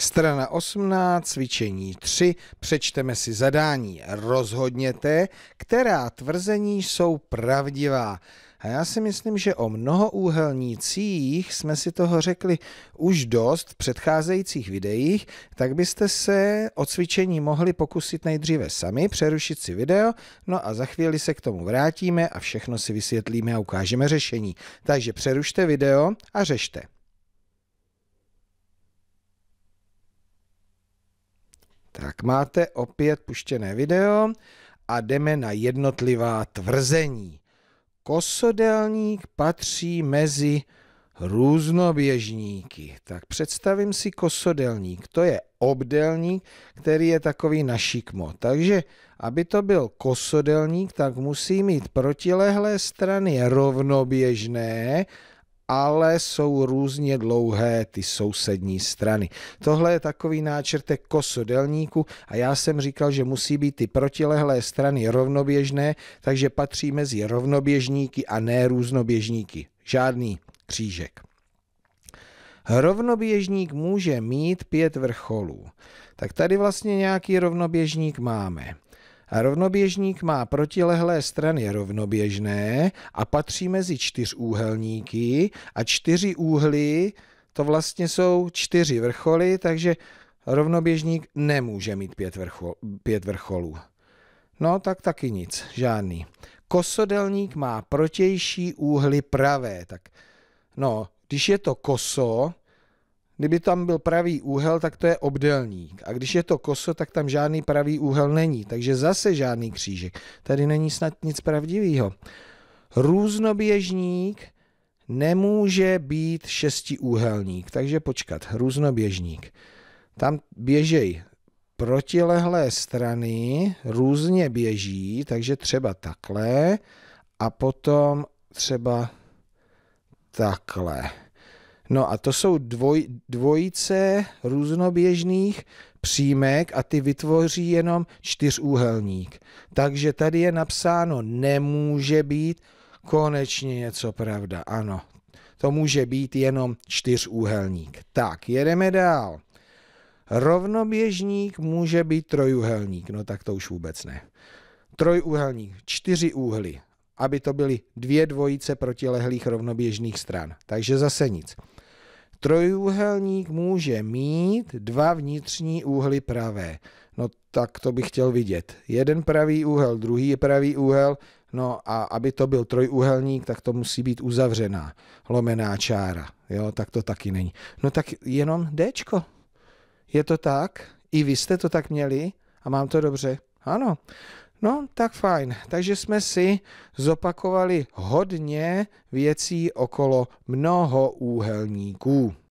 Strana 18, cvičení 3, přečteme si zadání. Rozhodněte, která tvrzení jsou pravdivá. A já si myslím, že o mnohoúhelnících jsme si toho řekli už dost v předcházejících videích, tak byste se o cvičení mohli pokusit nejdříve sami, přerušit si video, no a za chvíli se k tomu vrátíme a všechno si vysvětlíme a ukážeme řešení. Takže přerušte video a řešte. Tak máte opět puštěné video a jdeme na jednotlivá tvrzení. Kosodelník patří mezi různoběžníky. Tak představím si kosodelník. To je obdelník, který je takový na šikmo. Takže, aby to byl kosodelník, tak musí mít protilehlé strany rovnoběžné ale jsou různě dlouhé ty sousední strany. Tohle je takový náčrtek kosodelníku a já jsem říkal, že musí být ty protilehlé strany rovnoběžné, takže patří mezi rovnoběžníky a ne různoběžníky. Žádný křížek. Rovnoběžník může mít pět vrcholů. Tak tady vlastně nějaký rovnoběžník máme. Rovnoběžník má protilehlé strany rovnoběžné a patří mezi čtyřúhelníky a čtyři úhly to vlastně jsou čtyři vrcholy, takže rovnoběžník nemůže mít pět, vrchol, pět vrcholů. No tak taky nic, žádný. Kosodelník má protější úhly pravé, tak no, když je to koso, Kdyby tam byl pravý úhel, tak to je obdelník. A když je to koso, tak tam žádný pravý úhel není. Takže zase žádný křížek. Tady není snad nic pravdivého. Různoběžník nemůže být šestiúhelník. Takže počkat, různoběžník. Tam běžej protilehlé strany, různě běží, takže třeba takhle a potom třeba takhle. No a to jsou dvoj, dvojice různoběžných přímek a ty vytvoří jenom čtyřúhelník. Takže tady je napsáno, nemůže být konečně něco pravda. Ano, to může být jenom čtyřúhelník. Tak, jedeme dál. Rovnoběžník může být trojúhelník. No tak to už vůbec ne. Trojúhelník, čtyři úhly, aby to byly dvě dvojice protilehlých rovnoběžných stran. Takže zase nic. Trojúhelník může mít dva vnitřní úhly pravé. No tak to bych chtěl vidět. Jeden pravý úhel, druhý je pravý úhel, no a aby to byl trojúhelník, tak to musí být uzavřená lomená čára. Jo, tak to taky není. No tak jenom Dčko. Je to tak? I vy jste to tak měli? A mám to dobře? Ano. No, tak fajn. Takže jsme si zopakovali hodně věcí okolo mnoho úhelníků.